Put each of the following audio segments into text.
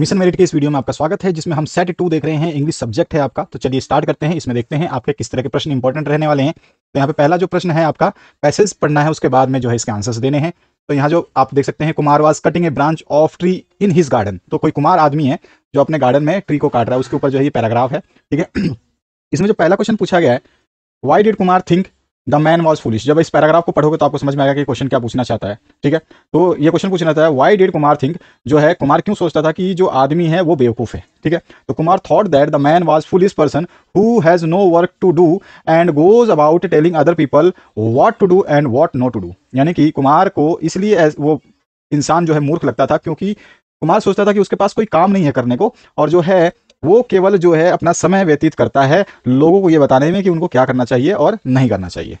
mission merit के इस video में आपका स्वागत है जिसमें हम सेट टू देख रहे हैं इंग्लिश सब्जेक्ट है आपका तो चलिए स्टार्ट करते हैं इसमें देखते हैं आपके किस तरह के प्रश्न इंपॉर्टेंट रहने वाले हैं तो यहाँ पे पहला जो प्रश्न है आपका पैसेज पढ़ना है उसके बाद में जो है इसके आंसर्स देने हैं तो यहाँ जो आप देख सकते हैं Kumar was cutting a branch of tree in his garden तो कोई कुमार आदमी है जो अपने गार्डन में ट्री को काट रहा है उसके ऊपर जो है ये पैराग्राफ है ठीक है इसमें जो पहला क्वेश्चन पूछा गया है why did Kumar think the man was foolish जब इस पैराग्राफ को पढ़ोगे तो आपको समझ में आएगा कि क्वेश्चन क्या पूछना चाहता है ठीक है तो ये क्वेश्चन पूछना चाहता है वाई डिड कुमार थिंक जो है कुमार क्यों सोचता था कि जो आदमी है वो बेवकूफ़ है ठीक है तो Kumar thought that the man was foolish person who has no work to do and goes about telling other people what to do and what not to do यानी कि कुमार को इसलिए वो इंसान जो है मूर्ख लगता था क्योंकि कुमार सोचता था कि उसके पास कोई काम नहीं है करने को और जो है वो केवल जो है अपना समय व्यतीत करता है लोगों को ये बताने में कि उनको क्या करना चाहिए और नहीं करना चाहिए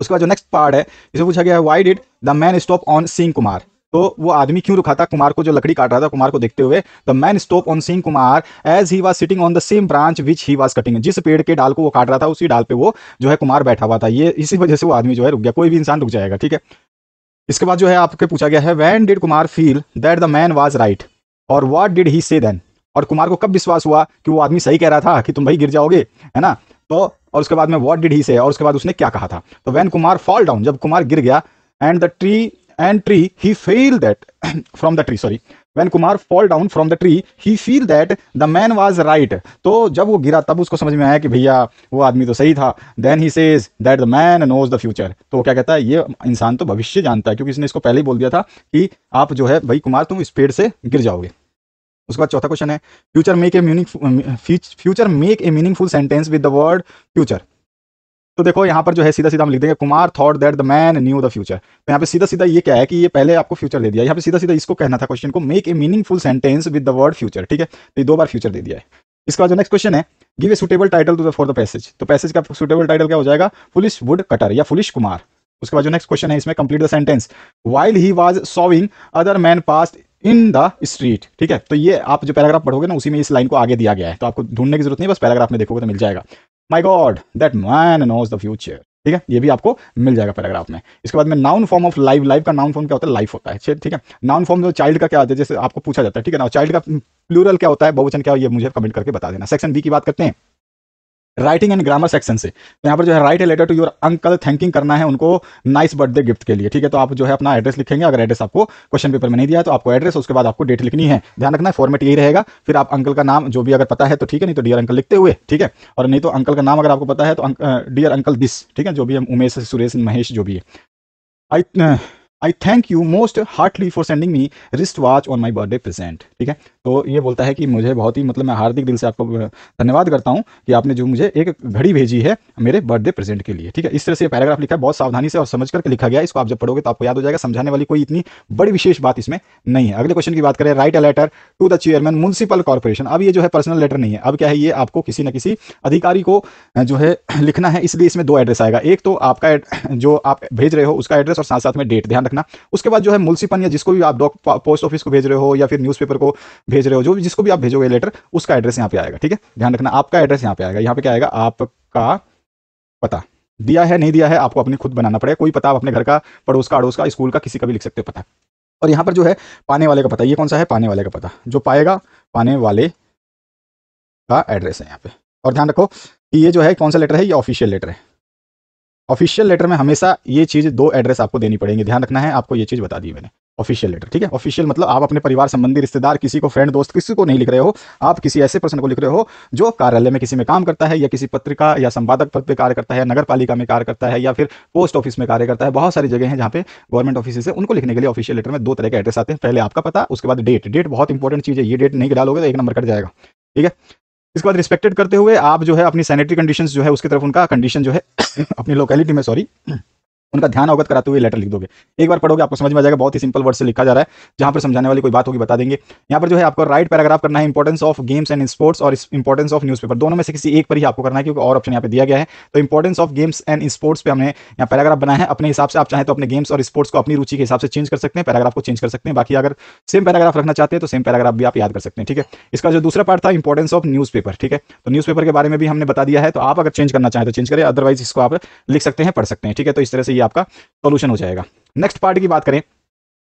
उसके बाद जो नेक्स्ट पार्ट है इसे पूछा गया है why did the man stop on seeing Kumar तो वो आदमी क्यों रुका था कुमार को जो लकड़ी काट रहा था कुमार को देखते हुए the man stop on seeing Kumar as he was sitting on the same branch which he was cutting जिस पेड़ के डाल को वो काट रहा था उसी डाल पे वो जो है कुमार बैठा हुआ था ये इसी वजह से वो आदमी जो है रुक गया कोई भी इंसान रुक जाएगा ठीक है इसके बाद जो है आपके पूछा गया है when did Kumar feel that the man was right और what did he say then और कुमार को कब विश्वास हुआ कि वो आदमी सही कह रहा था कि तुम भाई गिर जाओगे है ना तो और उसके बाद में वॉट डिड ही से और उसके बाद उसने क्या कहा था तो वैन कुमार फॉल डाउन जब कुमार गिर गया and the tree and tree he fell that from the tree sorry when Kumar fall down from the tree he feel that the man was right तो जब वो गिरा तब उसको समझ में आया कि भैया वो आदमी तो सही था then he says that the man knows the future तो वो क्या कहता है ये इंसान तो भविष्य जानता है क्योंकि इसने इसको पहले ही बोल दिया था कि आप जो है भाई कुमार तुम इस पेड़ से गिर जाओगे उसके बाद चौथा क्वेश्चन है future make a meaning future make a meaningful sentence with the word future तो देखो यहाँ पर जो है सीधा सीधा हम लिख देंगे Kumar thought that the man knew the future तो यहाँ पे सीधा सीधा ये क्या है कि ये पहले आपको फ्यूचर दे दिया यहाँ पे सीधा सीधा इसको कहना था क्वेश्चन को make a meaningful sentence with the word future ठीक है तो ये दो बार फ्यूचर दे दिया है इसके बाद जो नेक्स्ट क्वेश्चन है give a suitable title to the for the passage तो पैसेज का सुटेबल टाइटल क्या हो जाएगा पुलिस वुड कटर या पुलिस कुमार उसके बाद जो नेक्स्ट क्वेश्चन है इसमें complete the sentence while he was sawing other man passed in the street ठीक है तो ये आप जो पैराग्राफ पढ़ोगे ना उसी में इस लाइन को आगे दिया गया है तो आपको ढूंढने की जरूरत नहीं बस पैराग्राफ में देखोगे तो मिल जाएगा my god that man knows the future ठीक है ये भी आपको मिल जाएगा पैराग्राफ में इसके बाद में noun form of live live का नाउन फॉर्म क्या होता है लाइफ होता है ठीक है नाउन फॉर्म जो चाइल्ड का क्या होता है जैसे आपको पूछा जाता है ठीक है ना चाइल्ड का प्लूरल क्या होता है बहुवचन क्या हो ये मुझे कमेंट करके बता देना सेक्शन बी की बात करते हैं राइटिंग एंड ग्रामर सेक्शन से तो यहाँ पर जो है write a letter to your uncle thanking करना है उनको नाइस बर्थडे गिफ्ट के लिए ठीक है तो आप जो है अपना एड्रेस लिखेंगे अगर एड्रेस आपको क्वेश्चन पेपर में नहीं दिया तो आपको एड्रेस उसके बाद आपको डेट लिखनी है ध्यान रखना फॉर्मेट यही रहेगा फिर आप अंकल का नाम जो भी अगर पता है तो ठीक है नहीं तो डियर अंकल लिखते हुए ठीक है और नहीं तो अंकल का नाम अगर आपको पता है तो डियर अंकल दिस ठीक है जो भी हम उमेश सुरेश महेश जो भी है I I thank you most heartily for sending me wrist watch on my birthday present ठीक है तो ये बोलता है कि मुझे बहुत ही मतलब मैं हार्दिक दिल से आपको धन्यवाद करता हूँ कि आपने जो मुझे एक घड़ी भेजी है मेरे बर्थडे प्रेजेंट के लिए ठीक है इस तरह से पैराग्राफ लिखा है बहुत सावधानी से और समझ करके लिखा गया इसको आप जब पढ़ोगे तो आपको याद हो जाएगा समझाने वाली कोई इतनी बड़ी विशेष बात इसमें नहीं है अगले क्वेश्चन की बात करें write a letter to the chairman municipal corporation अब ये जो है पर्सनल लेटर नहीं है अब क्या है ये आपको किसी न किसी अधिकारी को जो है लिखना है इसलिए इसमें दो एड्रेस आएगा एक तो आपका जो आप भेज रहे हो उसका एड्रेस और साथ साथ में डेट ध्यान रखना उसके बाद जो है मुंसिपल या जिसको भी आप पोस्ट ऑफिस को भेज रहे हो या फिर न्यूज़पेपर को भेज भेज रहे हो जो जिसको भी आप भेजोगे लेटर उसका एड्रेस यहाँ पे आएगा ठीक है ध्यान रखना आपका एड्रेस यहाँ पे आएगा यहाँ पे क्या आएगा आपका पता दिया है नहीं दिया है आपको अपने खुद बनाना पड़ेगा कोई पता आप अपने घर का पड़ोस का अड़ोस का स्कूल का किसी का भी लिख सकते हो पता और यहाँ पर जो है पाने वाले का पता ये कौन सा है पाने वाले का पता जो पाएगा पाने वाले का एड्रेस है यहाँ पे और ध्यान रखो कि ये जो है कौन सा लेटर है ये ऑफिशियल लेटर है ऑफिशियल लेटर में हमेशा ये चीज़ दो एड्रेस आपको देनी पड़ेंगे ध्यान रखना है आपको ये चीज़ बता दी मैंने ऑफिशियल लेटर ठीक है ऑफिशियल मतलब आप अपने परिवार संबंधी रिश्तेदार किसी को फ्रेंड दोस्त किसी को नहीं लिख रहे हो आप किसी ऐसे पर्सन को लिख रहे हो जो कार्यालय में किसी में काम करता है या किसी पत्रिका या संपादक पद पर कार्य करता है नगर पालिका में कार्य करता है या फिर पोस्ट ऑफिस में कार्य करता है बहुत सारी जगह है जहां पे गवर्नमेंट ऑफिस है उनको लिखने के लिए ऑफिशियल लेटर में दो तरह के एड्रेस आते हैं पहले आपका पता उसके बाद डेट डेट बहुत इंपॉर्टेंट चीज़ है ये डेट नहीं डालोगे तो एक नंबर कट जाएगा ठीक है इसके बाद रिस्पेक्टेड करते हुए आप जो है अपनी सैनिटरी कंडीशन जो है उसकी तरफ उनका कंडीशन जो है अपनी लोकेलिटी में सॉरी उनका ध्यान अवगत कराते हुए लेटर लिख दोगे एक बार पढ़ोगे आपको समझ में आ जाएगा बहुत ही सिंपल वर्ड से लिखा जा रहा है जहां पर समझाने वाली कोई बात होगी बता देंगे यहाँ पर जो है आपको राइट पैराग्राफ करना है importance of games and sports और इंपॉर्टेंस ऑफ न्यूज़पेपर दोनों में से किसी एक पर ही आपको करना है क्योंकि और ऑप्शन यहाँ पर दिया गया है तो importance of games and sports पर हमने यहाँ पैराग्राफ बनाया है अपने हिसाब से आप चाहे तो अपने गेम्स और स्पोर्ट्स को अपनी रुचि के हिसाब से चेंज कर सकते हैं पैराग्राफ को चेंज कर सकते हैं बाकी अगर सेम पैराग्राफ रखना चाहते हैं तो सेम पैराग्राफ भी आप याद कर सकते हैं ठीक है इसका जो दूसरा पार्ट था इंपॉर्टेंस ऑफ न्यूज ठीक है तो न्यूज़ के बारे में भी हमने बता दिया है तो आप अगर चेंज करना चाहें तो चेंज करें अदरवाइज इसको आप लिख सकते हैं पढ़ सकते हैं ठीक है तो इस तरह से ये आपका सोल्यूशन हो जाएगा नेक्स्ट पार्ट की बात करें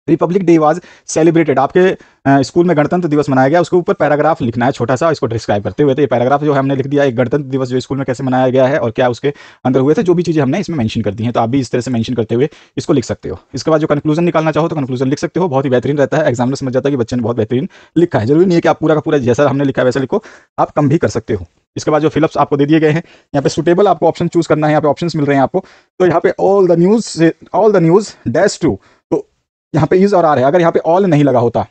रिपब्लिक डे वाज सेलिब्रेटेड आपके स्कूल में गणतंत्र दिवस मनाया गया उसके ऊपर पैराग्राफ लिखना है छोटा सा इसको डिस्क्राइब करते हुए तो ये पैराग्राफ जो हमने लिख दिया एक गणतंत्र दिवस जो स्कूल में कैसे मनाया गया है और क्या उसके अंदर हुए थे जो भी चीज़ें हमने इसमें मैंशन कर दी है तो आप भी इस तरह से मैंशन करते हुए इसको लिख सकते हो इसके बाद जो कंक्लूजन निकालना चाहो तो कंक्लूजन लिख सकते हो बहुत ही बेहतरीन रहता है एग्जाम में समझ जाता है कि बच्चे ने बहुत बेहतरीन लिखा है जरूरी नहीं है कि आप पूरा का पूरा जैसा हमने लिखा है वैसा लिखो आप कम भी कर सकते हो इसके बाद जो फिलप्स आपको दे दिए गए हैं यहाँ पे सुटेबल आपको ऑप्शन चूज करना है यहाँ पे ऑप्शन मिल रहे हैं आपको तो यहाँ पे all the news all the news dash two तो यहाँ पे इज और आ है अगर यहाँ पे ऑल नहीं लगा होता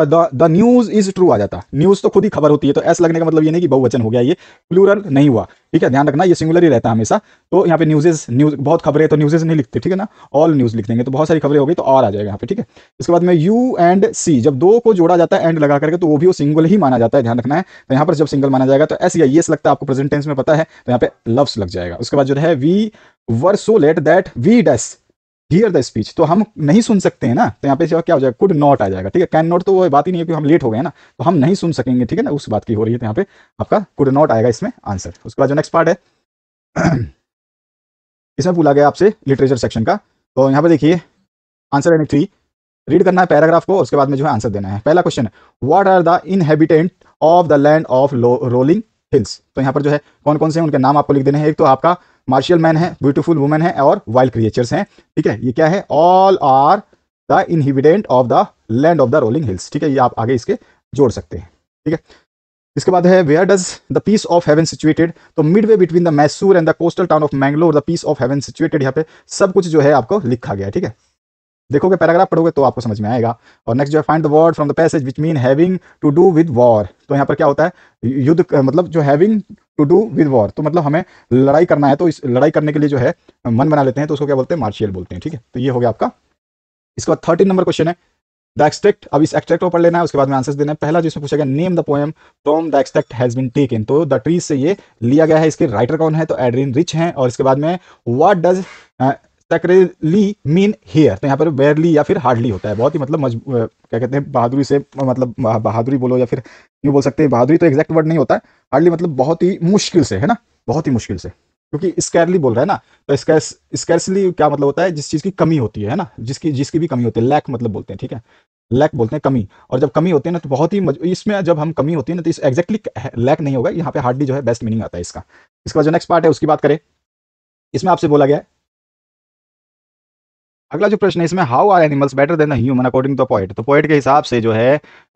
द न्यूज इज ट्रू आ जाता न्यूज तो खुद ही खबर होती है तो ऐसा लगने का मतलब ये नहीं कि बहुवचन हो गया ये प्लूरल नहीं हुआ ठीक है ध्यान रखना ये सिंगुलर ही रहता है हमेशा तो यहाँ पे न्यूजेज न्यूज बहुत खबरें तो न्यूजेज नहीं लिखते ठीक है ना ऑल न्यूज लिख देंगे तो बहुत सारी खबरें हो गई तो और आ जाएगा यहाँ पे ठीक है इसके बाद में यू एंड सी जब दो को जोड़ा जाता है एंड लगा करके तो वो भी वो सिंगल ही माना जाता है ध्यान रखना है तो यहाँ पर जब सिंगल माना जाएगा तो एस या लगता है आपको प्रेजेंट टेंस में पता है तो यहाँ पे लव्स लग जाएगा उसके बाद जो है we were so late that we डेस हियर द स्पीच तो हम नहीं सुन सकते हैं ना तो यहाँ पे क्या हो जाएगा कुड नॉट आ जाएगा ठीक है कैन नॉट तो वो बात ही नहीं है कि हम लेट हो गए ना तो हम नहीं सुन सकेंगे ठीक है ना उस बात की हो रही है तो यहाँ पे आपका कुड नॉट आएगा इसमें आंसर उसके बाद जो नेक्स्ट पार्ट है इसमें बोला गया आपसे लिटरेचर सेक्शन का तो यहाँ पे देखिए आंसर यानी थ्री रीड करना है पैराग्राफ को उसके बाद में जो है आंसर देना है पहला question what are the inhabitant of the land of rolling hills तो यहाँ पर जो है कौन कौन से उनके नाम आपको लिख देने हैं एक तो आपका मार्शियल मैन है ब्यूटीफुल वुमेन है और वाइल्ड क्रिएचर्स हैं ठीक है ये क्या है all are the inhabitant of the land of the rolling hills ठीक है ये आप आगे इसके जोड़ सकते हैं ठीक है इसके बाद है where does the piece of heaven situated तो midway between the Mysore and the coastal town of Mangalore the piece of heaven situated यहाँ पे सब कुछ जो है आपको लिखा गया ठीक है देखोगे पैराग्राफ पढ़ोगे तो आपको समझ में आएगा और नेक्स्ट जो है find the word from the passage which mean having to do with war तो यहाँ पर क्या होता है युद्ध मतलब जो having to do with war तो मतलब हमें लड़ाई करना है तो इस लड़ाई करने के लिए जो है मन बना लेते हैं तो उसको क्या बोलते हैं मार्शियल बोलते हैं ठीक है तो ये हो गया आपका इसके बाद थर्टीन नंबर क्वेश्चन है द एक्सट्रेक्ट अब इस एक्सट्रेक्ट को पढ़ लेना है उसके बाद में आंसर देना है पहला जिसमें पूछा गया name the poem from the extract has been taken तो द ट्रीज से ये लिया गया है इसके राइटर कौन है तो एड्रीन रिच हैं और इसके बाद में what does sacredly mean here तो यहाँ पर वेयरली या फिर हार्डली होता है बहुत ही मतलब क्या कहते हैं बहादुरी से मतलब बहादुरी बोलो या फिर यूँ बोल सकते हैं बहादुरी तो एग्जैक्ट वर्ड नहीं होता है हार्डली मतलब बहुत ही मुश्किल से है ना बहुत ही मुश्किल से क्योंकि स्कैरली बोल रहा है ना तो स्कैर्स क्या मतलब होता है जिस चीज़ की कमी होती है ना जिसकी जिसकी भी कमी होती है लैक मतलब बोलते हैं ठीक है लैक बोलते हैं कमी और जब कमी होती है ना तो बहुत ही इसमें जब हम कमी होती है ना तो इस एक्जैक्टली लैक नहीं होगा यहाँ पे हार्डली जो है बेस्ट मीनिंग आता है इसका इसका जो नेक्स्ट पार्ट है उसकी बात करें इसमें आपसे बोला गया है अगला जो प्रश्न है इसमें how are animals better than the human according to point तो पॉइंट के हिसाब से जो है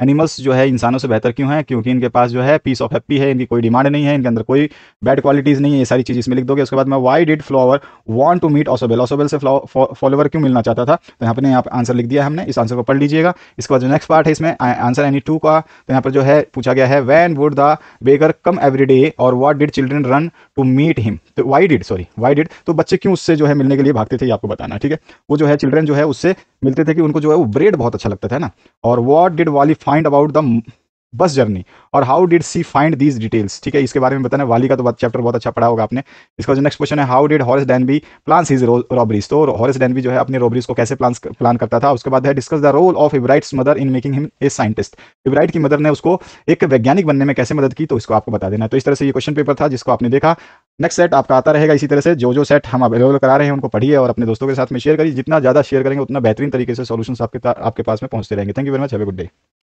एनिमल्स जो है इंसानों से बेहतर क्यों है क्योंकि इनके पास जो है पीस ऑफ हैप्पी है इनकी कोई डिमांड नहीं है इनके अंदर कोई बैड क्वालिटीज नहीं है ये सारी चीज़ इसमें लिख दोगे उसके बाद में why did flower want to meet Osobel Osobel से फॉलोवर क्यों मिलना चाहता था तो यहाँ पर यहाँ पर आंसर लिख दिया हमने इस आंसर को पढ़ लीजिएगा इसके बाद जो नेक्स्ट पार्ट है इसमें आंसर एनी टू का तो यहाँ पर जो है पूछा गया है when would the beggar come every day और what did children run to meet him तो why did sorry why did तो बच्चे क्यों उससे जो है मिलने के लिए भागते थे आपको बताना ठीक है वो जो जो है चिल्ड्रेन जो है उससे मिलते थे कि उनको जो है वो ब्रेड बहुत अच्छा लगता था ना और what did Valli find about the bus journey और how did she find these details ठीक है इसके बारे में बताना वाली का तो चैप्टर बहुत अच्छा पढ़ा होगा आपने इसका जो नेक्स्ट क्वेश्चन है हाउ डिड हॉरिस बी प्लान सीज रॉबरीज तो हॉरिस डैनबी जो है अपनी रॉबरीज को कैसे प्लान प्लान करता था उसके बाद है discuss the role of Ebright's mother in making him a scientist Ebright की मदर ने उसको एक वैज्ञानिक बनने में कैसे मदद की तो इसको आपको बता देना तो इस तरह से ये क्वेश्चन पेपर था जिसको आपने देखा नेक्स्ट सेट आपका आता रहेगा इसी तरह से जो जो सेट हम अवेलेबल करा रहे हैं उनको पढ़िए और अपने दोस्तों के साथ में शेयर करिए जितना ज़्यादा शेयर करेंगे उतना बेहतरीन तरीके से सोल्यूशन आपके आपके पास में पहुंचते रहेंगे thank you very much have good day